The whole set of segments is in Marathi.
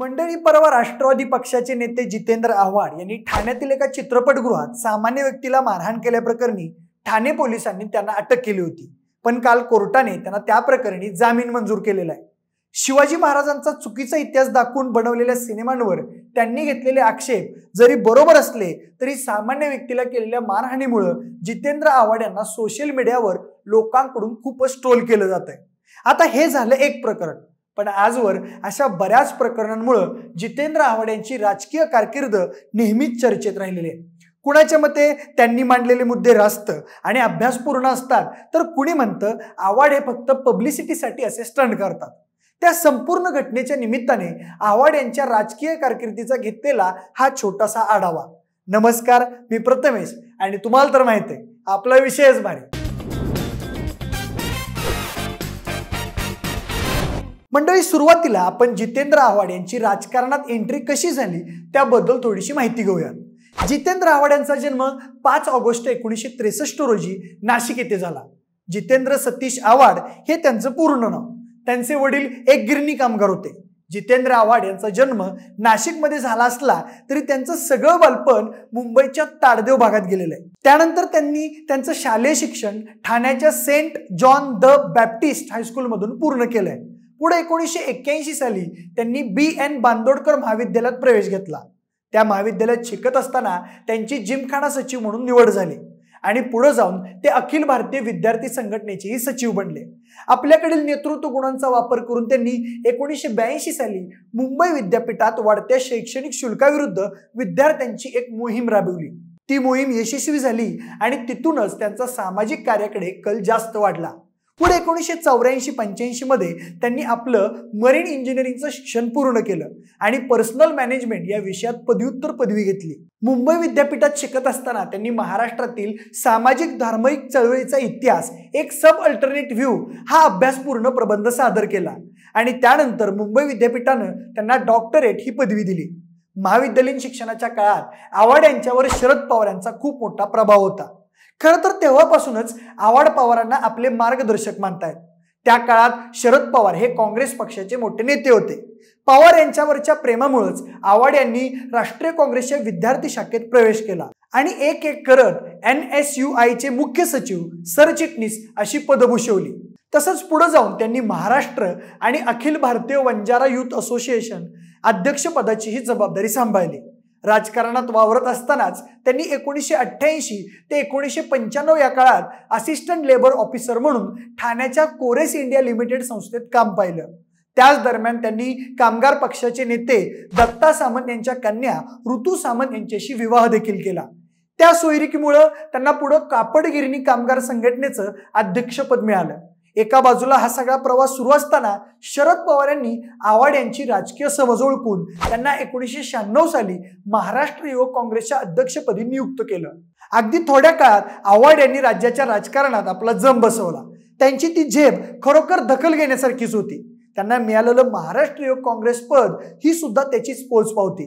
मंडळी परवा राष्ट्रवादी पक्षाचे नेते जितेंद्र आव्हाड यांनी ठाण्यातील एका चित्रपटगृहात सामान्य व्यक्तीला मारहाण केल्याप्रकरणी ठाणे पोलिसांनी त्यांना अटक केली होती पण काल कोर्टाने त्यांना त्या प्रकरणी जामीन मंजूर केलेला आहे शिवाजी महाराजांचा चुकीचा इतिहास दाखवून बनवलेल्या सिनेमांवर त्यांनी घेतलेले आक्षेप जरी बरोबर असले तरी सामान्य व्यक्तीला केलेल्या मारहाणीमुळं जितेंद्र आव्हाड यांना सोशल मीडियावर लोकांकडून खूपच ट्रोल केलं जात आहे आता हे झालं एक प्रकरण पण आजवर अशा बऱ्याच प्रकरणांमुळं जितेंद्र आव्हाड यांची राजकीय कारकीर्द नेहमीच चर्चेत राहिलेली आहे कुणाच्या मते त्यांनी मांडलेले मुद्दे रास्त आणि अभ्यासपूर्ण असतात तर कुणी म्हणतं आव्हाड हे फक्त पब्लिसिटीसाठी असे स्टंट करतात त्या संपूर्ण घटनेच्या निमित्ताने आव्हाड यांच्या राजकीय कारकिर्दीचा घेतलेला हा छोटासा आढावा नमस्कार मी प्रथमेश आणि तुम्हाला तर माहिती आहे आपला विषयच भारी मंडळी सुरुवातीला आपण जितेंद्र आव्हाड यांची राजकारणात एंट्री कशी झाली त्याबद्दल थोडीशी माहिती घेऊया जितेंद्र आव्हाड यांचा जन्म पाच ऑगस्ट एकोणीसशे त्रेसष्ट रोजी नाशिक येथे झाला जितेंद्र सतीश आव्हाड हे त्यांचं पूर्ण नाव त्यांचे वडील एक गिरणी कामगार होते जितेंद्र आव्हाड यांचा जन्म नाशिकमध्ये झाला असला तरी त्यांचं सगळं बालपण मुंबईच्या ताडदेव भागात गेलेलं आहे त्यानंतर त्यांनी त्यांचं शालेय शिक्षण ठाण्याच्या सेंट जॉन द बॅप्टिस्ट हायस्कूलमधून पूर्ण केलं आहे पुढे एकोणीसशे एक्क्याऐंशी साली त्यांनी बी एन बांदोडकर महाविद्यालयात प्रवेश घेतला त्या महाविद्यालयात शिकत असताना त्यांची जिमखाना सचिव म्हणून निवड झाली आणि पुढे जाऊन ते अखिल भारतीय विद्यार्थी संघटनेचेही सचिव बनले आपल्याकडील नेतृत्व गुणांचा वापर करून त्यांनी एकोणीसशे ब्याऐंशी साली मुंबई विद्यापीठात वाढत्या शैक्षणिक शुल्काविरुद्ध विद्यार्थ्यांची एक मोहीम राबवली ती मोहीम यशस्वी झाली आणि तिथूनच त्यांचा सामाजिक कार्याकडे कल जास्त वाढला पुढे एकोणीसशे चौऱ्याऐंशी मध्ये त्यांनी आपलं मरीन इंजिनिअरिंगचं शिक्षण पूर्ण केलं आणि पर्सनल मॅनेजमेंट या विषयात पदव्युत्तर पदवी घेतली मुंबई विद्यापीठात शिकत असताना त्यांनी महाराष्ट्रातील सामाजिक धार्मिक चळवळीचा इतिहास एक सब अल्टरनेट व्ह्यू हा अभ्यासपूर्ण प्रबंध सादर केला आणि त्यानंतर मुंबई विद्यापीठानं त्यांना डॉक्टरेट ही पदवी दिली महाविद्यालयीन शिक्षणाच्या काळात आव्हाड यांच्यावर शरद पवार यांचा खूप मोठा प्रभाव होता खरं तर तेव्हापासूनच आवाड पवारांना आपले मार्गदर्शक मानतायत त्या काळात शरद पवार हे काँग्रेस पक्षाचे मोठे नेते होते पवार यांच्यावरच्या प्रेमामुळेच आवाड यांनी राष्ट्रीय काँग्रेसच्या विद्यार्थी शाखेत प्रवेश केला आणि एक एक करत एन एस यू आयचे मुख्य सचिव सरचिटणीस अशी पदभूषवली तसंच पुढे जाऊन त्यांनी महाराष्ट्र आणि अखिल भारतीय वंजारा युथ असोसिएशन अध्यक्षपदाचीही जबाबदारी सांभाळली राजकारणात वावरत असतानाच त्यांनी एकोणीसशे अठ्ठ्याऐंशी ते एकोणीसशे पंच्याण्णव या काळात असिस्टंट लेबर ऑफिसर म्हणून ठाण्याच्या कोरेस इंडिया लिमिटेड संस्थेत काम पाहिलं त्याच दरम्यान त्यांनी कामगार पक्षाचे नेते दत्ता सामंत यांच्या कन्या ऋतू सामंत यांच्याशी विवाह देखील केला त्या सोयरिकीमुळं त्यांना पुढं कापडगिरणी कामगार संघटनेचं अध्यक्षपद मिळालं एका बाजूला हा सगळा प्रवास सुरू असताना शरद पवार यांनी आव्हाड यांची राजकीय समज ओळखून त्यांना एकोणीसशे शहाण्णव साली महाराष्ट्र युवक काँग्रेसच्या अध्यक्षपदी नियुक्त केलं अगदी थोड्या काळात आव्हाड यांनी राज्याच्या राजकारणात आपला जम बसवला त्यांची ती झेप खरोखर दखल घेण्यासारखीच होती त्यांना मिळालेलं महाराष्ट्र युवक काँग्रेस पद ही सुद्धा त्याचीच पोच पावती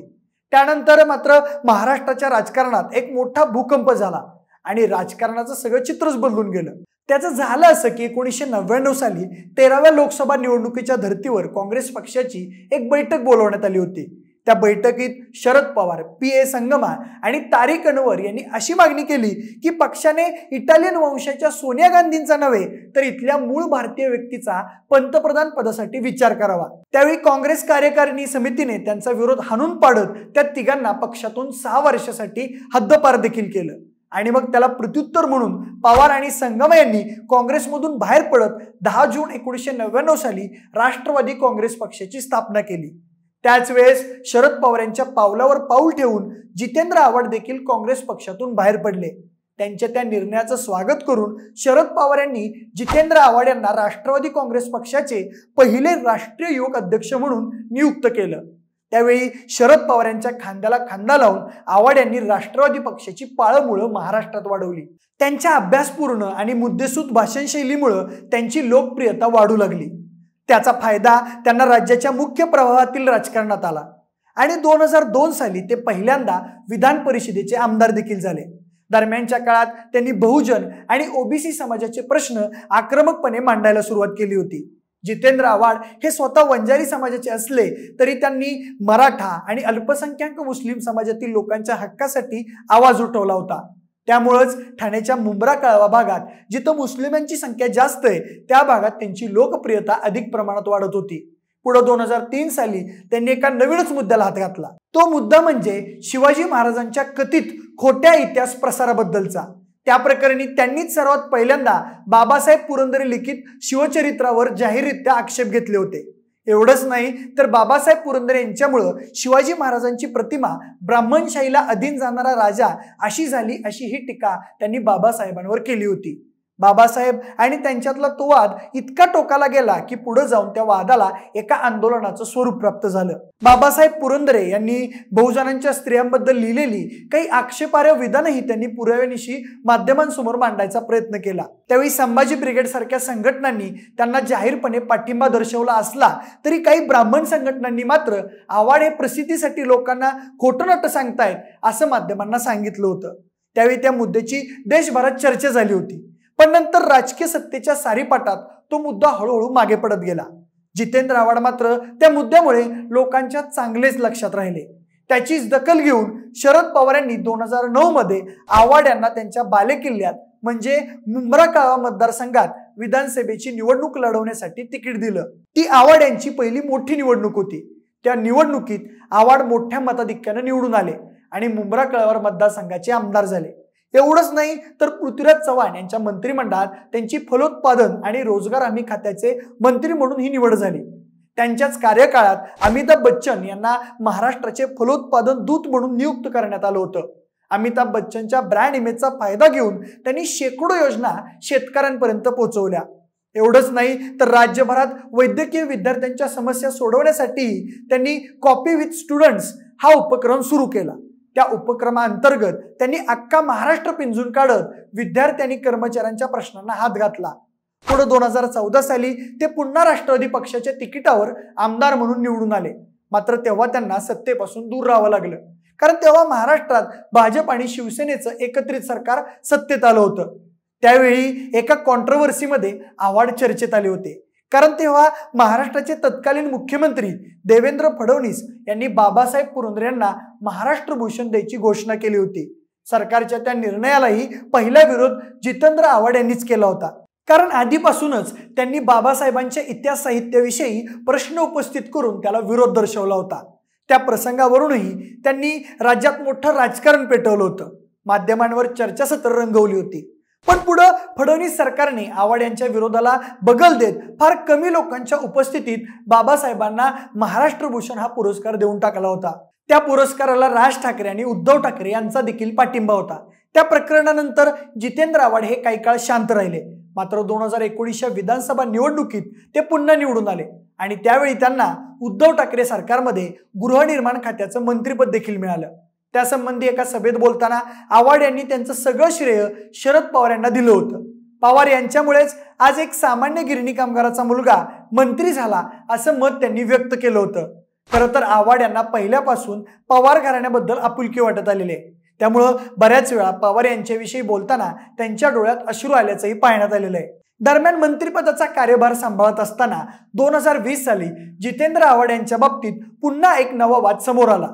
त्यानंतर मात्र महाराष्ट्राच्या राजकारणात एक मोठा भूकंप झाला आणि राजकारणाचं सगळं चित्रच बदलून गेलं त्याचं झालं असं की एकोणीसशे नव्याण्णव साली तेराव्या लोकसभा निवडणुकीच्या धर्तीवर काँग्रेस पक्षाची एक बैठक बोलवण्यात आली होती त्या बैठकीत शरद पवार पी ए संगमा आणि तारिक अनवर यांनी अशी मागणी केली की पक्षाने इटालियन वंशाच्या सोनिया गांधींचा नव्हे तर इथल्या मूळ भारतीय व्यक्तीचा पंतप्रधान पदासाठी विचार करावा त्यावेळी काँग्रेस कार्यकारिणी समितीने त्यांचा विरोध हाणून पाडत त्या तिघांना पक्षातून सहा वर्षासाठी हद्दपार देखील केलं आणि मग त्याला प्रत्युत्तर म्हणून पवार आणि संगम यांनी काँग्रेसमधून बाहेर पडत दहा जून एकोणीसशे नव्याण्णव साली राष्ट्रवादी काँग्रेस पक्षाची स्थापना केली त्याच वेळेस शरद पवार यांच्या पावलावर पाऊल ठेवून जितेंद्र आव्हाड देखील काँग्रेस पक्षातून बाहेर पडले त्यांच्या त्या निर्णयाचं स्वागत करून शरद पवार यांनी जितेंद्र आव्हाड यांना राष्ट्रवादी काँग्रेस पक्षाचे पहिले राष्ट्रीय युवक अध्यक्ष म्हणून नियुक्त केलं त्यावेळी शरद पवार यांच्या खांद्याला खांदा लावून आवाड यांनी राष्ट्रवादी पक्षाची पाळमुळं महाराष्ट्रात वाढवली त्यांच्या अभ्यासपूर्ण आणि मुद्देसूद भाषणशैलीमुळं त्यांची लोकप्रियता वाढू लागली त्याचा फायदा त्यांना राज्याच्या मुख्य प्रवाहातील राजकारणात आला आणि दोन हजार दोन साली ते पहिल्यांदा विधान परिषदेचे आमदार देखील झाले दरम्यानच्या काळात त्यांनी बहुजन आणि ओबीसी समाजाचे प्रश्न आक्रमकपणे मांडायला सुरुवात केली होती जितेंद्र आव्हाड हे स्वतः वंजारी समाजाचे असले तरी त्यांनी मराठा आणि अल्पसंख्याक मुस्लिम समाजातील लोकांच्या हक्कासाठी आवाज उठवला होता त्यामुळंच ठाण्याच्या मुंब्रा कळवा भागात जिथं मुस्लिमांची संख्या जास्त आहे त्या भागात त्यांची लोकप्रियता अधिक प्रमाणात वाढत होती पुढे दोन हजार तीन साली त्यांनी एका नवीनच मुद्द्याला हात घातला तो मुद्दा म्हणजे शिवाजी महाराजांच्या कथित खोट्या इतिहास प्रसाराबद्दलचा त्या प्रकरणी त्यांनीच सर्वात पहिल्यांदा बाबासाहेब पुरंदरे लिखित शिवचरित्रावर जाहीररित्या आक्षेप घेतले होते एवढंच नाही तर बाबासाहेब पुरंदरे यांच्यामुळं शिवाजी महाराजांची प्रतिमा ब्राह्मणशाहीला अधीन जाणारा राजा अशी झाली अशी ही टीका त्यांनी बाबासाहेबांवर केली होती बाबासाहेब आणि त्यांच्यातला तो वाद इतका टोकाला गेला की पुढे जाऊन त्या वादाला एका आंदोलनाचं स्वरूप प्राप्त झालं बाबासाहेब पुरंदरे यांनी बहुजनांच्या स्त्रियांबद्दल लिहिलेली काही आक्षेपार्ह विधानही त्यांनी पुराव्यानिशी माध्यमांसमोर मांडायचा प्रयत्न केला त्यावेळी संभाजी ब्रिगेड सारख्या संघटनांनी त्यांना जाहीरपणे पाठिंबा दर्शवला असला तरी काही ब्राह्मण संघटनांनी मात्र आवाड हे प्रसिद्धीसाठी लोकांना खोटं नटं सांगतायत असं माध्यमांना सांगितलं होतं त्यावेळी त्या मुद्द्याची देशभरात चर्चा झाली होती पण नंतर राजकीय सत्तेच्या सारीपाटात तो मुद्दा हळूहळू मागे पडत गेला जितेंद्र आव्हाड मात्र त्या मुद्द्यामुळे लोकांच्या चांगलेच लक्षात राहिले त्याची दखल घेऊन शरद पवार यांनी दोन हजार नऊ मध्ये आव्हाड यांना त्यांच्या बालेकिल्ल्यात म्हणजे मुंब्रा मतदारसंघात विधानसभेची निवडणूक लढवण्यासाठी तिकीट दिलं ती आव्हाड यांची पहिली मोठी निवडणूक होती त्या निवडणुकीत आव्हाड मोठ्या मताधिक्यानं निवडून आले आणि मुंब्रा कळावर मतदारसंघाचे आमदार झाले एवढंच नाही तर पृथ्वीराज चव्हाण यांच्या मंत्रिमंडळात त्यांची फलोत्पादन आणि रोजगार हमी खात्याचे मंत्री म्हणून ही निवड झाली त्यांच्याच कार्यकाळात अमिताभ बच्चन यांना महाराष्ट्राचे फलोत्पादन दूत म्हणून नियुक्त करण्यात आलं होतं अमिताभ बच्चनच्या ब्रँड इमेजचा फायदा घेऊन त्यांनी शेकडो योजना शेतकऱ्यांपर्यंत पोहोचवल्या एवढंच नाही तर राज्यभरात वैद्यकीय विद्यार्थ्यांच्या समस्या सोडवण्यासाठी त्यांनी कॉपी विथ स्टुडंट्स हा उपक्रम सुरू केला त्या उपक्रमाअंतर्गत त्यांनी अख्खा महाराष्ट्र पिंजून काढत विद्यार्थ्यांनी कर्मचाऱ्यांच्या प्रश्नांना हात घातला पुढे दोन हजार चौदा साली ते पुन्हा राष्ट्रवादी पक्षाच्या तिकिटावर आमदार म्हणून निवडून आले मात्र तेव्हा त्यांना सत्तेपासून दूर राहावं लागलं कारण तेव्हा महाराष्ट्रात भाजप आणि शिवसेनेचं एकत्रित सरकार सत्तेत आलं होतं त्यावेळी एका कॉन्ट्रोव्हर्सीमध्ये आव्हाड चर्चेत आले होते कारण तेव्हा महाराष्ट्राचे तत्कालीन मुख्यमंत्री देवेंद्र फडणवीस यांनी बाबासाहेब पुरंदरे यांना महाराष्ट्र भूषण द्यायची घोषणा केली होती सरकारच्या त्या निर्णयालाही पहिला विरोध जितेंद्र आव्हाड यांनीच केला होता कारण आधीपासूनच त्यांनी बाबासाहेबांच्या इतिहास साहित्याविषयी प्रश्न उपस्थित करून त्याला विरोध दर्शवला होता त्या प्रसंगावरूनही त्यांनी राज्यात मोठं राजकारण पेटवलं होतं माध्यमांवर चर्चासत्र रंगवली होती पण पुढं फडणवीस सरकारने आव्हाड यांच्या विरोधाला बगल देत फार कमी लोकांच्या उपस्थितीत बाबासाहेबांना महाराष्ट्र भूषण हा पुरस्कार देऊन टाकला होता त्या पुरस्काराला राज ठाकरे आणि उद्धव ठाकरे यांचा देखील पाठिंबा होता त्या प्रकरणानंतर जितेंद्र आव्हाड हे काही काळ शांत राहिले मात्र दोन हजार एकोणीसच्या विधानसभा निवडणुकीत ते पुन्हा निवडून आले आणि त्यावेळी त्यांना उद्धव ठाकरे सरकारमध्ये गृहनिर्माण खात्याचं मंत्रीपद देखील मिळालं त्यासंबंधी एका सभेत बोलताना आव्हाड यांनी त्यांचं सगळं श्रेय शरद पवार यांना दिलं होतं पवार यांच्यामुळेच आज एक सामान्य गिरणी कामगाराचा मुलगा मंत्री झाला असं मत त्यांनी व्यक्त केलं होतं खरं तर आव्हाड यांना पहिल्यापासून पवार घराण्याबद्दल आपुलकी वाटत आहे त्यामुळं बऱ्याच वेळा पवार यांच्याविषयी बोलताना त्यांच्या डोळ्यात अश्रू आल्याचंही पाहण्यात आलेलं आहे दरम्यान मंत्रिपदाचा कार्यभार सांभाळत असताना दोन हजार वीस साली जितेंद्र आव्हाड यांच्या बाबतीत पुन्हा एक नवा वाद समोर आला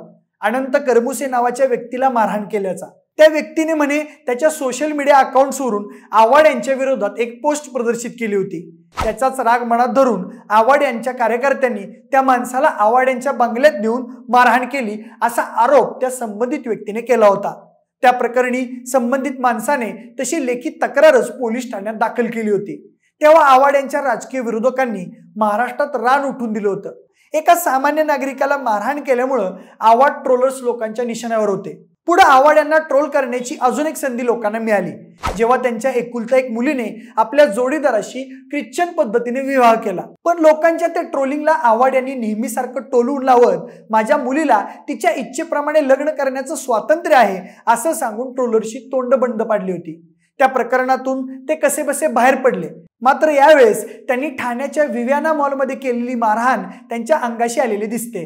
अनंत करमुसे नावाच्या व्यक्तीला मारहाण केल्याचा त्या व्यक्तीने म्हणे त्याच्या सोशल मीडिया अकाउंट्सवरून आव्हाड यांच्या विरोधात एक पोस्ट प्रदर्शित केली होती त्याचाच राग मनात धरून आव्हाड यांच्या कार्यकर्त्यांनी त्या माणसाला आव्हाड यांच्या बंगल्यात नेऊन मारहाण केली असा आरोप त्या संबंधित व्यक्तीने केला होता त्या प्रकरणी संबंधित माणसाने तशी लेखी तक्रारच पोलीस ठाण्यात दाखल केली होती तेव्हा आव्हाड यांच्या राजकीय विरोधकांनी महाराष्ट्रात रान उठून दिलं होतं एका सामान्य नागरिकाला मारहाण केल्यामुळं आवाड ट्रोलर्स लोकांच्या निशाण्यावर होते पुढे आवाड यांना ट्रोल करण्याची अजून एक संधी लोकांना मिळाली जेव्हा त्यांच्या एकुलता एक मुलीने आपल्या जोडीदाराशी ख्रिश्चन पद्धतीने विवाह केला पण लोकांच्या त्या ट्रोलिंगला आवाड यांनी नेहमीसारखं टोलून लावत माझ्या मुलीला तिच्या इच्छेप्रमाणे लग्न करण्याचं स्वातंत्र्य आहे असं सांगून ट्रोलरशी तोंड बंद पाडली होती त्या प्रकरणातून ते कसेबसे बाहेर पडले मात्र यावेळेस त्यांनी ठाण्याच्या विव्याना मॉलमध्ये केलेली मारहाण त्यांच्या अंगाशी आलेली दिसते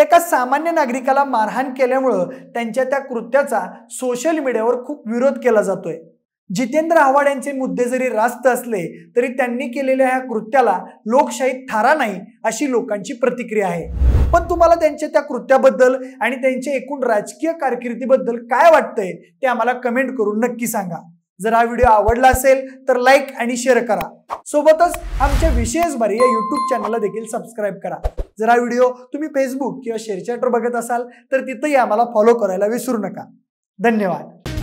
एका सामान्य नागरिकाला मारहाण केल्यामुळं त्यांच्या त्या कृत्याचा सोशल मीडियावर खूप विरोध केला जातोय जितेंद्र आव्हाड यांचे मुद्दे जरी रास्त असले तरी त्यांनी केलेल्या ह्या कृत्याला लोकशाहीत थारा नाही अशी लोकांची प्रतिक्रिया आहे पण तुम्हाला त्यांच्या त्या कृत्याबद्दल आणि त्यांच्या एकूण राजकीय कारकिर्दीबद्दल काय वाटतंय ते आम्हाला कमेंट करून नक्की सांगा जर हा व्हिडिओ आवडला असेल तर लाईक आणि शेअर करा सोबतच आमच्या विशेष बरे या यूट्यूब चॅनलला देखील सबस्क्राईब करा जर हा व्हिडिओ तुम्ही फेसबुक किंवा शेअरचॅटवर बघत असाल तर तिथंही आम्हाला फॉलो करायला विसरू नका धन्यवाद